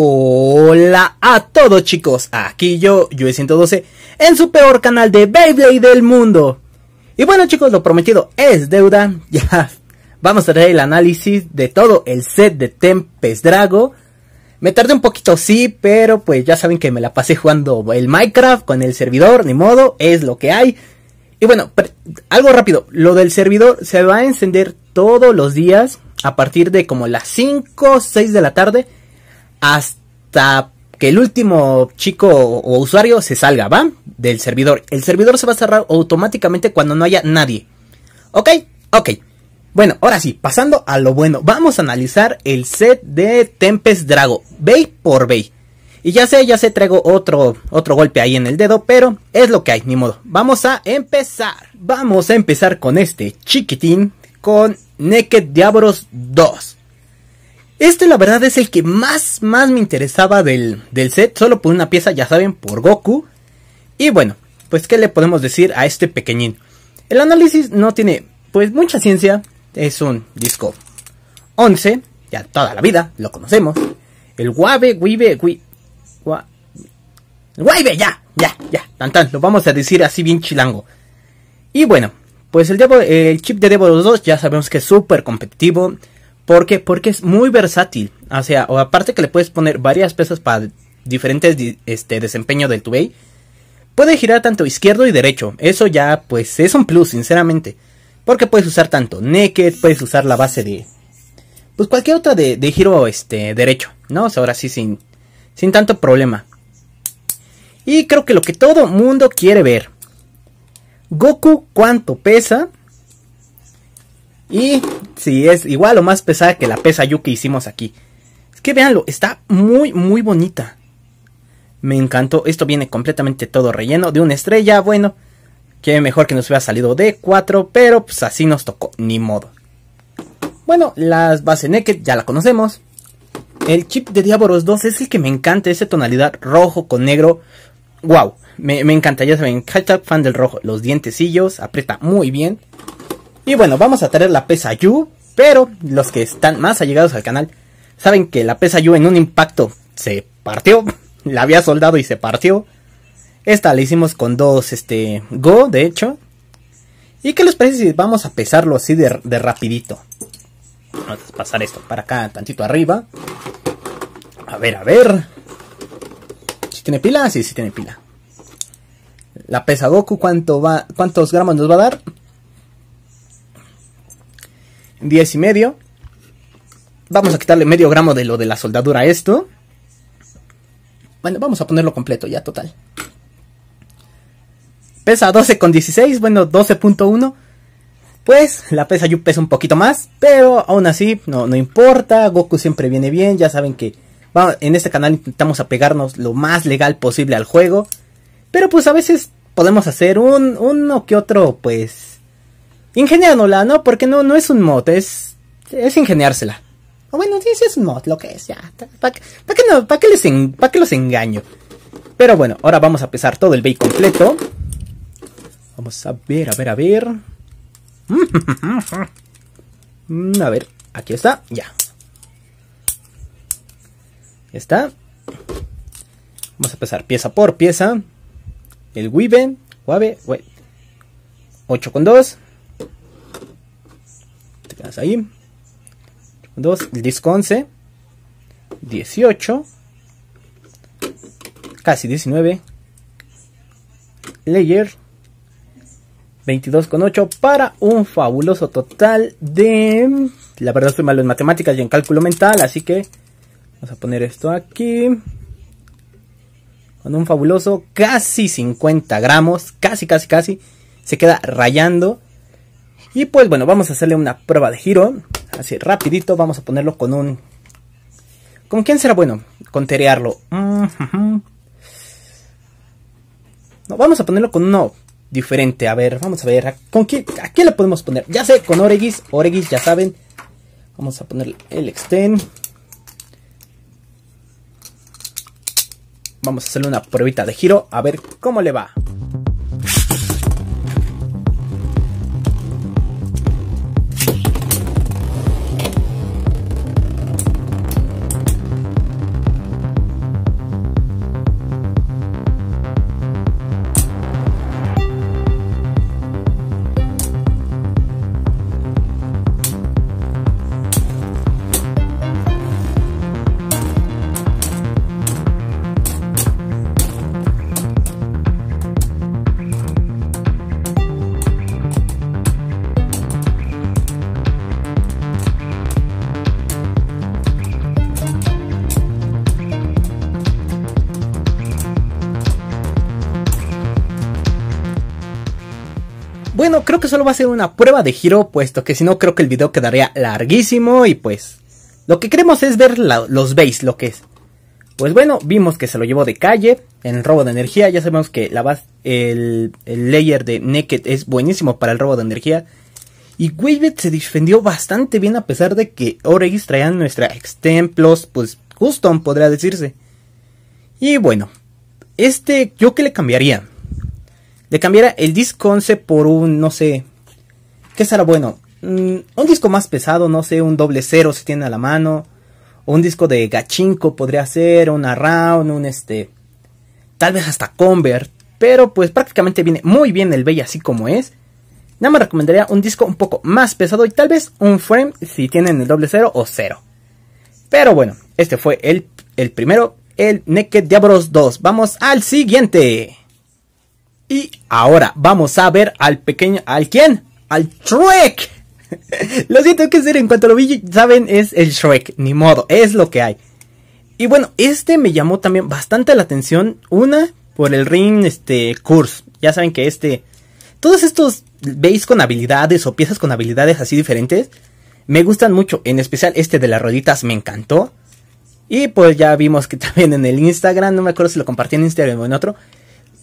Hola a todos chicos, aquí yo, yo 112 en su peor canal de Beyblade del mundo. Y bueno chicos, lo prometido es deuda, ya vamos a traer el análisis de todo el set de Tempest Drago. Me tardé un poquito sí, pero pues ya saben que me la pasé jugando el Minecraft con el servidor, ni modo, es lo que hay. Y bueno, algo rápido, lo del servidor se va a encender todos los días a partir de como las 5 o 6 de la tarde que el último chico o usuario se salga, ¿va? Del servidor. El servidor se va a cerrar automáticamente cuando no haya nadie. ¿Ok? Ok. Bueno, ahora sí, pasando a lo bueno, vamos a analizar el set de Tempest Drago, Bay por Bay. Y ya sé, ya sé, traigo otro, otro golpe ahí en el dedo, pero es lo que hay, ni modo. Vamos a empezar. Vamos a empezar con este chiquitín, con Naked Diablos 2. Este la verdad es el que más, más me interesaba del, del set, solo por una pieza, ya saben, por Goku. Y bueno, pues qué le podemos decir a este pequeñín. El análisis no tiene pues mucha ciencia, es un disco 11, ya toda la vida, lo conocemos. El Guave, Guive, Gui... Gua, guave, ya, ya, ya, tan lo vamos a decir así bien chilango. Y bueno, pues el, el chip de Devo 2 ya sabemos que es súper competitivo, porque Porque es muy versátil. O sea, o aparte que le puedes poner varias pesas para diferentes este, desempeño del tubey. Puede girar tanto izquierdo y derecho. Eso ya, pues, es un plus, sinceramente. Porque puedes usar tanto naked, puedes usar la base de. Pues cualquier otra de, de giro este, derecho, ¿no? O sea, ahora sí, sin, sin tanto problema. Y creo que lo que todo mundo quiere ver. Goku, ¿cuánto pesa? Y si es igual o más pesada que la pesa yu que hicimos aquí. Es que véanlo, está muy, muy bonita. Me encantó. Esto viene completamente todo relleno de una estrella. Bueno, que mejor que nos hubiera salido de 4, pero pues así nos tocó, ni modo. Bueno, las bases naked ya la conocemos. El chip de Diaboros 2 es el que me encanta, esa tonalidad rojo con negro. ¡Wow! Me, me encanta, ya saben, fan del rojo. Los dientecillos, aprieta muy bien. Y bueno, vamos a traer la PESA Yu, pero los que están más allegados al canal saben que la PESA Yu en un impacto se partió, la había soldado y se partió. Esta la hicimos con dos este Go, de hecho. ¿Y qué les parece si vamos a pesarlo así de, rapidito? Vamos a pasar esto para acá, tantito arriba. A ver, a ver. ¿Si tiene pila? Sí, sí tiene pila. La pesa Goku, ¿cuánto va, ¿cuántos gramos nos va a dar? 10 y medio. Vamos a quitarle medio gramo de lo de la soldadura a esto. Bueno, vamos a ponerlo completo ya, total. Pesa 12,16, bueno, 12.1. Pues la pesa yo pesa un poquito más, pero aún así no, importa. Goku siempre viene bien, ya saben que en este canal intentamos apegarnos lo más legal posible al juego. Pero pues a veces podemos hacer un, uno que otro, pues, Ingeniárnosla, ¿no? Porque no, no es un mod, es, es ingeniársela. O bueno, sí, sí es un mod, lo que es, ya. ¿Para qué, los engaño? Pero bueno, ahora vamos a pesar todo el bay completo. Vamos a ver, a ver, a ver. Mm, a ver, aquí está, ya. Ya está. Vamos a pesar pieza por pieza. El Wibe, Wabe, 8 con 2 ahí. 2, el disco 11, 18, casi 19, layer 22,8 para un fabuloso total de... La verdad estoy malo en matemáticas y en cálculo mental, así que vamos a poner esto aquí. Con un fabuloso casi 50 gramos, casi, casi, casi. Se queda rayando y pues bueno, vamos a hacerle una prueba de giro. Así rapidito, vamos a ponerlo con un... ¿Con quién será bueno? Con terearlo. No, vamos a ponerlo con uno diferente. A ver, vamos a ver. ¿Con ¿A quién le podemos poner? Ya sé, con Oregis. Oregis, ya saben. Vamos a poner el extend. Vamos a hacerle una pruebita de giro. A ver cómo le va. creo que solo va a ser una prueba de giro, puesto que si no creo que el video quedaría larguísimo y pues... Lo que queremos es ver los base, lo que es. Pues bueno, vimos que se lo llevó de calle en el robo de energía. Ya sabemos que la base, el, layer de Naked es buenísimo para el robo de energía. Y Wavet se defendió bastante bien a pesar de que Oregis traían nuestra extemplos, pues custom podría decirse. Y bueno, este yo que le cambiaría le cambiara el disco 11 por un, no sé, ¿qué será bueno? Mm, un disco más pesado, no sé, un doble cero si tiene a la mano, un disco de gachinco podría ser, una round, un este, tal vez hasta convert, pero pues prácticamente viene muy bien el Bey así como es. Nada más recomendaría un disco un poco más pesado y tal vez un frame si tienen el doble cero o cero. Pero bueno, este fue el, el primero, el Naked Diablos 2. Vamos al siguiente. Y ahora vamos a ver al pequeño... ¿Al quién? ¡Al Shrek! lo siento que ser, en cuanto lo vi, saben, es el Shrek. Ni modo, es lo que hay. Y bueno, este me llamó también bastante la atención. Una, por el ring, este, curse. Ya saben que este... Todos estos veis con habilidades o piezas con habilidades así diferentes. Me gustan mucho, en especial este de las roditas me encantó. Y pues ya vimos que también en el Instagram, no me acuerdo si lo compartí en Instagram este o en otro,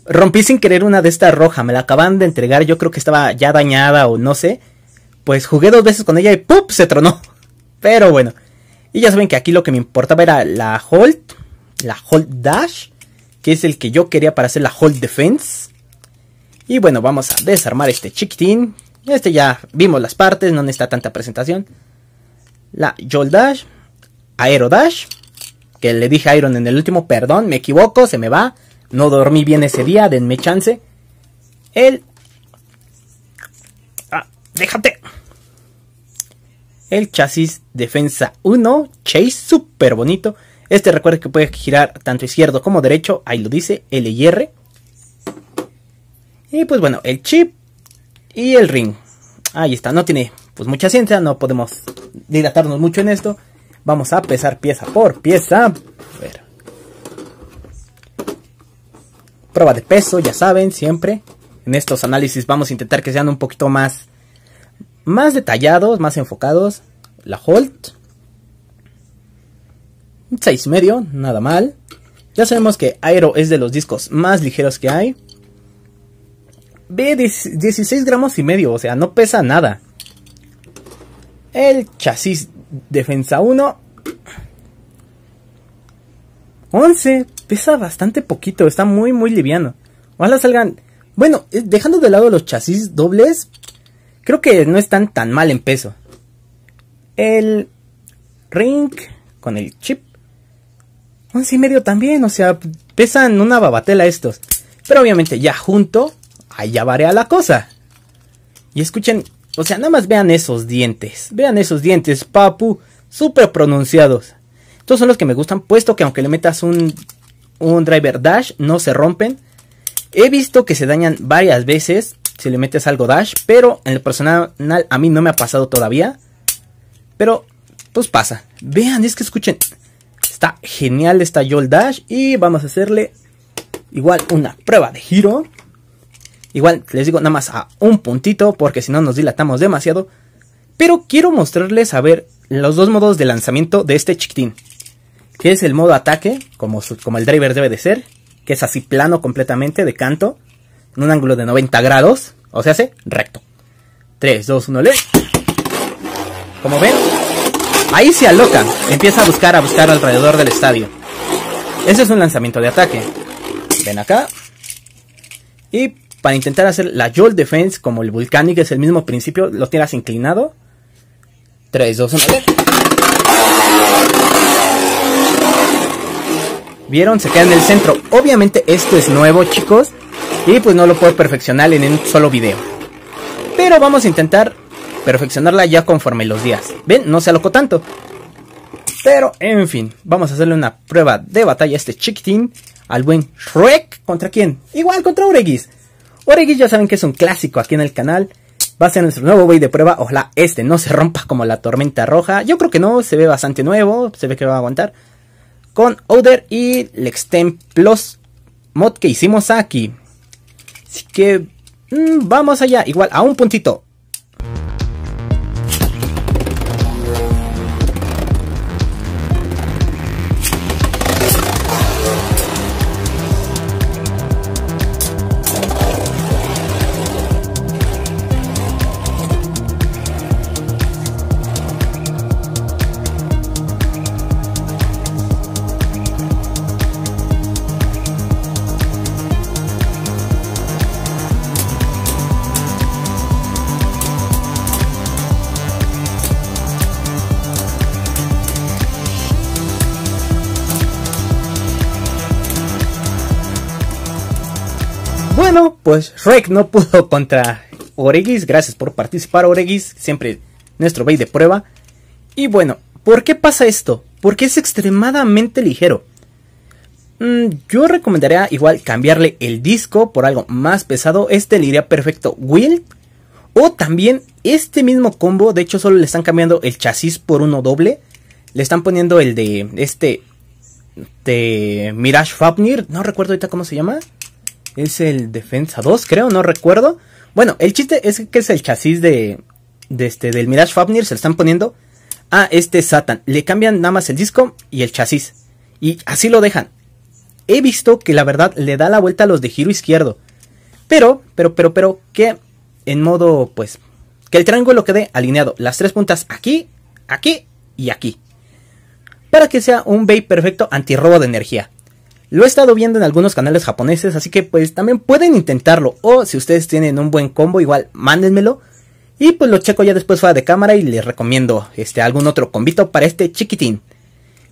rompí sin querer una de estas rojas. me la acaban de entregar, yo creo que estaba ya dañada o no sé. Pues jugué dos veces con ella y ¡pup! se tronó. Pero bueno. Y ya saben que aquí lo que me importaba era la hold, la hold dash, que es el que yo quería para hacer la hold defense. Y bueno, vamos a desarmar este chiquitín. Este ya vimos las partes, no necesita tanta presentación. La Yol Dash, Aero Dash, que le dije a Iron en el último, perdón, me equivoco, se me va. No dormí bien ese día, denme chance. El... Ah, déjate. El chasis Defensa 1, Chase, súper bonito. Este recuerda que puede girar tanto izquierdo como derecho, ahí lo dice, L y R. Y pues bueno, el chip y el ring. Ahí está, no tiene pues mucha ciencia, no podemos dilatarnos mucho en esto. Vamos a pesar pieza por pieza. A ver. prueba de peso, ya saben, siempre. En estos análisis vamos a intentar que sean un poquito más, más detallados, más enfocados. La Holt. seis medio, nada mal. Ya sabemos que Aero es de los discos más ligeros que hay. Ve 16 gramos y medio, o sea, no pesa nada. El chasis Defensa 1 11. Pesa bastante poquito, está muy, muy liviano. Ojalá salgan... Bueno, eh, dejando de lado los chasis dobles, creo que no están tan mal en peso. El ring con el chip. Once y medio también, o sea, pesan una babatela estos. Pero obviamente ya junto, Ahí ya varía la cosa. Y escuchen, o sea, nada más vean esos dientes. Vean esos dientes, papu, súper pronunciados. Estos son los que me gustan, puesto que aunque le metas un, driver dash, no se rompen. He visto que se dañan varias veces si le metes algo dash, pero en el personal a mí no me ha pasado todavía. Pero, pues pasa. Vean, es que escuchen. Está genial esta Yol Dash y vamos a hacerle igual una prueba de giro. Igual les digo nada más a un puntito porque si no nos dilatamos demasiado. Pero quiero mostrarles a ver los dos modos de lanzamiento de este chiquitín que es el modo ataque, como, el driver debe de ser, que es así plano completamente, de canto, en un ángulo de 90 grados, o sea, hace recto. 3, 2, 1, le. Como ven, ahí se aloca, empieza a buscar, a buscar alrededor del estadio. Ese es un lanzamiento de ataque. Ven acá. Y para intentar hacer la Jolt Defense, como el Vulcanic es el mismo principio, lo tienes inclinado. 3, 2, 1, le. ¿Vieron? Se queda en el centro. Obviamente esto es nuevo, chicos. Y pues no lo puedo perfeccionar en un solo video. Pero vamos a intentar perfeccionarla ya conforme los días. ¿Ven? No se alocó tanto. Pero, en fin, vamos a hacerle una prueba de batalla a este chiquitín. Al buen Shrek. ¿Contra quién? Igual, contra Oregis. Oregis ya saben que es un clásico aquí en el canal. Va a ser nuestro nuevo buey de prueba. Ojalá este no se rompa como la tormenta roja. Yo creo que no, se ve bastante nuevo. Se ve que va a aguantar con Other y Lexten Plus mod que hicimos aquí. Así que mm, vamos allá, igual a un puntito. Pues, Rek no pudo contra Oregis. Gracias por participar, Oregis. Siempre nuestro bay de prueba. Y bueno, ¿por qué pasa esto? Porque es extremadamente ligero. Mm, yo recomendaría igual cambiarle el disco por algo más pesado. Este le iría perfecto Will. O también este mismo combo. De hecho, solo le están cambiando el chasis por uno doble. Le están poniendo el de este. De Mirage Fafnir. No recuerdo ahorita cómo se llama es el Defensa 2, creo, no recuerdo. Bueno, el chiste es que es el chasis de, este, del Mirage Fafnir, se le están poniendo a este Satan. Le cambian nada más el disco y el chasis. Y así lo dejan. He visto que la verdad le da la vuelta a los de giro izquierdo. Pero, pero, pero, pero, que en modo, pues, que el triángulo quede alineado. Las tres puntas aquí, aquí y aquí. Para que sea un Bey perfecto antirrobo de energía. Lo he estado viendo en algunos canales japoneses, así que pues también pueden intentarlo. O si ustedes tienen un buen combo, igual mándenmelo. Y pues lo checo ya después fuera de cámara y les recomiendo este, algún otro combito... para este chiquitín.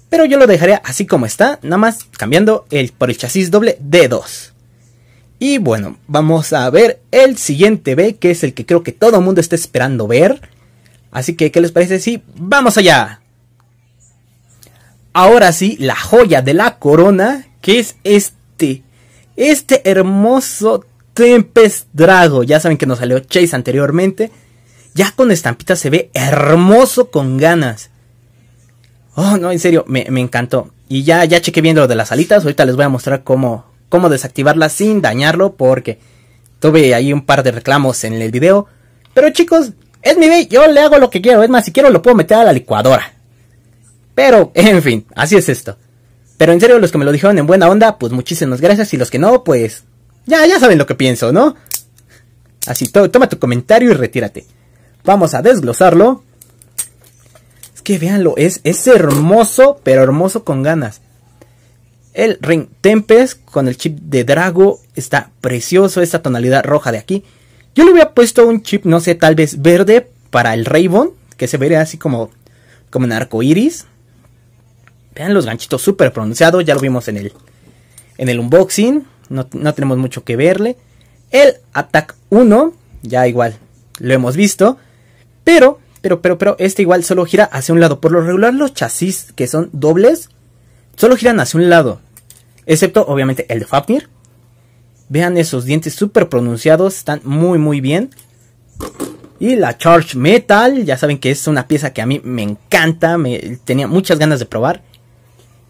Pero yo lo dejaré así como está, nada más cambiando el, por el chasis doble D2. Y bueno, vamos a ver el siguiente B, que es el que creo que todo el mundo está esperando ver. Así que, ¿qué les parece si sí, vamos allá? Ahora sí, la joya de la corona, que es este, este hermoso Tempest Drago. Ya saben que nos salió Chase anteriormente. Ya con estampita se ve hermoso con ganas. Oh, no, en serio, me, encantó. Y ya, ya chequé bien lo de las alitas. Ahorita les voy a mostrar cómo, cómo desactivarlas sin dañarlo. Porque tuve ahí un par de reclamos en el video. Pero chicos, es mi bebé, yo le hago lo que quiero. Es más, si quiero lo puedo meter a la licuadora. Pero, en fin, así es esto. Pero en serio, los que me lo dijeron en buena onda, pues muchísimas gracias. Y los que no, pues ya, ya saben lo que pienso, ¿no? Así, todo, toma tu comentario y retírate. Vamos a desglosarlo. Es que véanlo, es, es hermoso, pero hermoso con ganas. El Ring Tempest con el chip de Drago está precioso, esta tonalidad roja de aquí. Yo le hubiera puesto un chip, no sé, tal vez verde para el Raybon, que se vería así como, como en arco iris. Vean los ganchitos súper pronunciados, ya lo vimos en el, en el unboxing, no, tenemos mucho que verle. El Attack 1, ya igual lo hemos visto, pero, pero, pero, pero, este igual solo gira hacia un lado. Por lo regular los chasis que son dobles, solo giran hacia un lado, excepto obviamente el de Fafnir. Vean esos dientes súper pronunciados, están muy, muy bien. Y la Charge Metal, ya saben que es una pieza que a mí me encanta, me tenía muchas ganas de probar.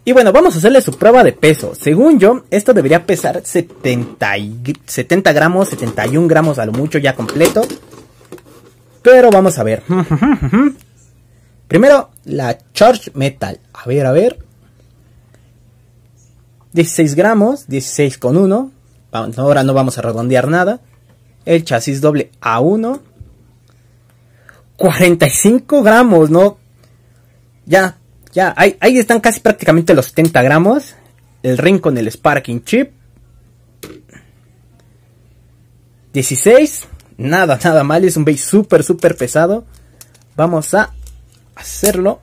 Y bueno, vamos a hacerle su prueba de peso. Según yo, esto debería pesar 70, 70 gramos, 71 gramos a lo mucho ya completo. Pero vamos a ver. Primero, la Charge Metal. A ver, a ver. 16 gramos, 16 con 1. Ahora no vamos a redondear nada. El chasis doble A1. 45 gramos, ¿no? Ya, ya, ahí, están casi prácticamente los 70 gramos. El ring con el Sparking Chip. 16. Nada, nada mal. Es un base súper, súper pesado. Vamos a hacerlo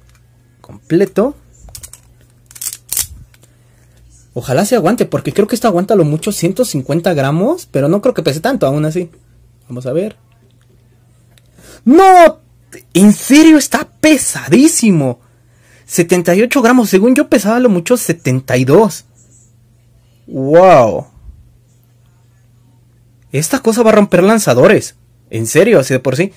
completo. Ojalá se aguante, porque creo que esto aguanta lo mucho 150 gramos, pero no creo que pese tanto aún así. Vamos a ver. ¡No! ¿En serio está pesadísimo? 78 gramos. Según yo pesaba lo mucho 72. ¡Wow! Esta cosa va a romper lanzadores. En serio, así de por sí.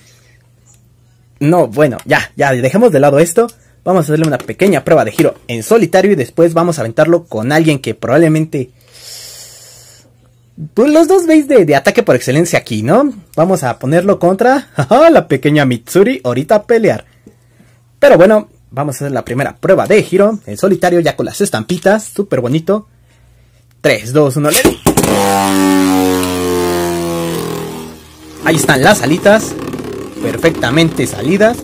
No, bueno, ya, ya, dejemos de lado esto. Vamos a hacerle una pequeña prueba de giro en solitario y después vamos a aventarlo con alguien que probablemente... Pues los dos veis de, de ataque por excelencia aquí, ¿no? Vamos a ponerlo contra la pequeña Mitsuri ahorita a pelear. Pero bueno, Vamos a hacer la primera prueba de giro. En solitario, ya con las estampitas. Súper bonito. 3, 2, 1, le Ahí están las alitas. Perfectamente salidas.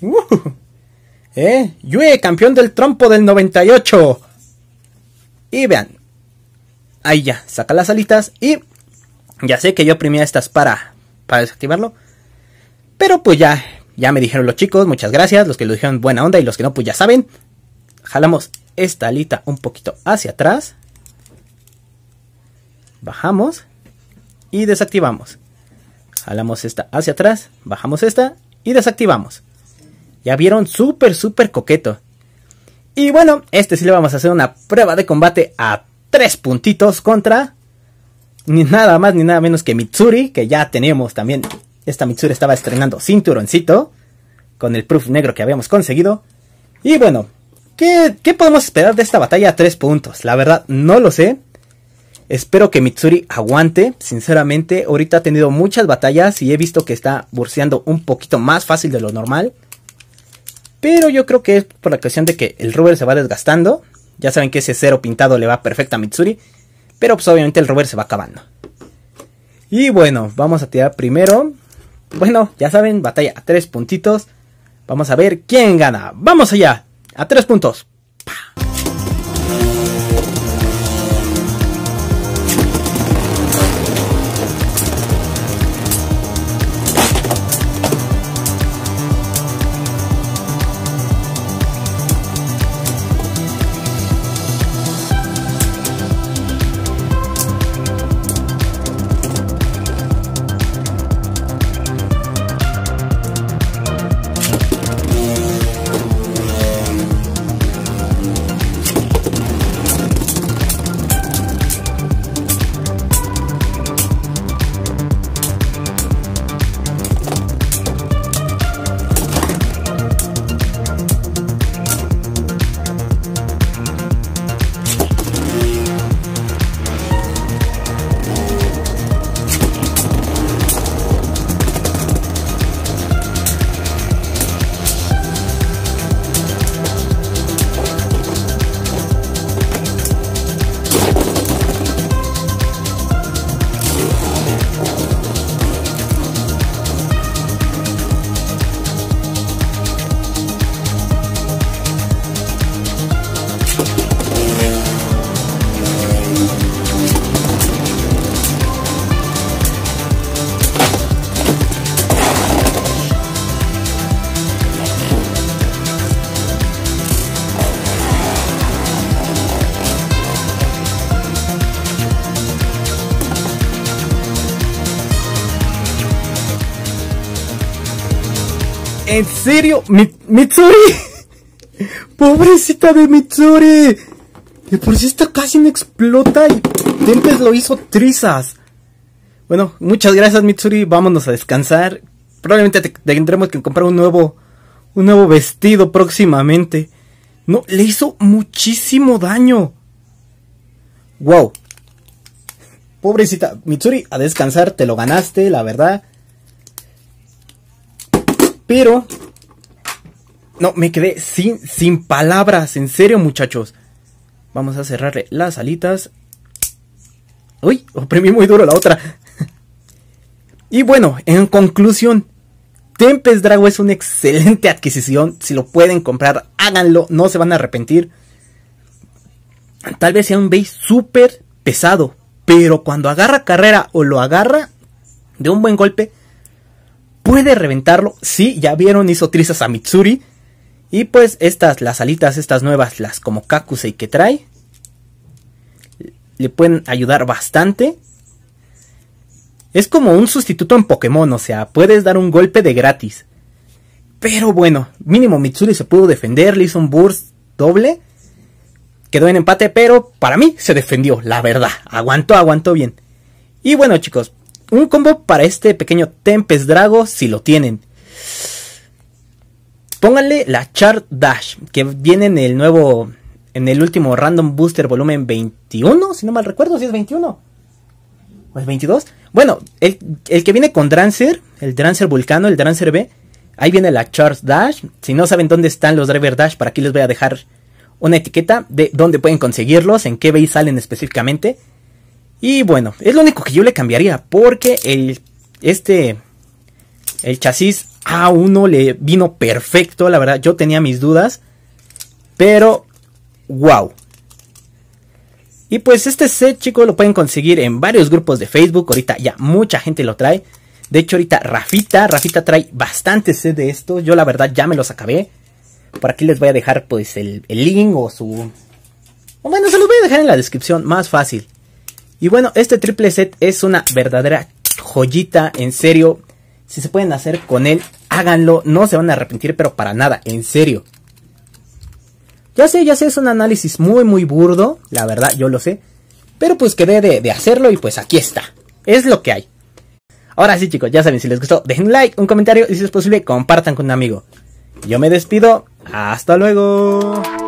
Uh, ¿Eh? Yue, campeón del trompo del 98. Y vean. Ahí ya, saca las alitas y... Ya sé que yo oprimía estas para... Para desactivarlo. Pero pues ya, ya me dijeron los chicos, muchas gracias. Los que lo dijeron buena onda y los que no, pues ya saben. Jalamos esta alita un poquito hacia atrás. Bajamos y desactivamos. Jalamos esta hacia atrás, bajamos esta y desactivamos. Ya vieron, súper, súper coqueto. Y bueno, este sí le vamos a hacer una prueba de combate a tres puntitos contra ni nada más ni nada menos que Mitsuri, que ya tenemos también esta Mitsuri estaba estrenando cinturoncito con el proof negro que habíamos conseguido. Y bueno, ¿qué, podemos esperar de esta batalla a tres puntos? La verdad, no lo sé. Espero que Mitsuri aguante. Sinceramente, ahorita ha tenido muchas batallas y he visto que está burseando un poquito más fácil de lo normal. Pero yo creo que es por la cuestión de que el rubber se va desgastando. Ya saben que ese cero pintado le va perfecto a Mitsuri. Pero pues obviamente el rubber se va acabando. Y bueno, vamos a tirar primero bueno, ya saben, batalla a tres puntitos. Vamos a ver quién gana. ¡Vamos allá! A tres puntos. ¿En serio? ¿Mitsuri? ¡Pobrecita de Mitsuri! el por si esta casi me explota y Tempest lo hizo trizas. Bueno, muchas gracias Mitsuri, vámonos a descansar. Probablemente tendremos que comprar un nuevo un nuevo vestido próximamente. No, le hizo muchísimo daño. Wow. Pobrecita, Mitsuri, a descansar, te lo ganaste, la verdad. Pero... No, me quedé sin, sin palabras. En serio, muchachos. Vamos a cerrarle las alitas. Uy, oprimí muy duro la otra. y bueno, en conclusión, Tempest Drago es una excelente adquisición. Si lo pueden comprar, háganlo, no se van a arrepentir. Tal vez sea un base súper pesado, pero cuando agarra carrera o lo agarra de un buen golpe, puede reventarlo. Sí, ya vieron, hizo trizas a Mitsuri. Y pues estas, las alitas, estas nuevas, las como Kakusei que trae, le pueden ayudar bastante. Es como un sustituto en Pokémon, o sea, puedes dar un golpe de gratis. Pero bueno, mínimo Mitsuri se pudo defender, le hizo un burst doble. Quedó en empate, pero para mí se defendió, la verdad. Aguantó, aguantó bien. Y bueno chicos, un combo para este pequeño Tempest Drago si lo tienen. Pónganle la chart Dash, que viene en el nuevo, en el último Random Booster volumen 21, si no mal recuerdo, si es 21. ¿O es 22? Bueno, el, que viene con Drancer, el Drancer Vulcano, el Drancer B, ahí viene la chart Dash. Si no saben dónde están los Driver Dash, Para aquí les voy a dejar una etiqueta de dónde pueden conseguirlos, en qué base salen específicamente. Y bueno, es lo único que yo le cambiaría. Porque el. Este. El chasis A1 le vino perfecto. La verdad, yo tenía mis dudas. Pero. ¡Wow! Y pues este set, chicos, lo pueden conseguir en varios grupos de Facebook. Ahorita ya mucha gente lo trae. De hecho, ahorita Rafita, Rafita trae bastante set de estos. Yo la verdad ya me los acabé. Por aquí les voy a dejar pues el, el link o su... O bueno, se los voy a dejar en la descripción, más fácil. Y bueno, este triple set es una verdadera joyita, en serio. Si se pueden hacer con él, háganlo. No se van a arrepentir, pero para nada, en serio. Ya sé, ya sé, es un análisis muy, muy burdo. La verdad, yo lo sé. Pero pues quedé de, hacerlo y pues aquí está. Es lo que hay. Ahora sí, chicos, ya saben, si les gustó, dejen un like, un comentario y si es posible, compartan con un amigo. Yo me despido. Hasta luego.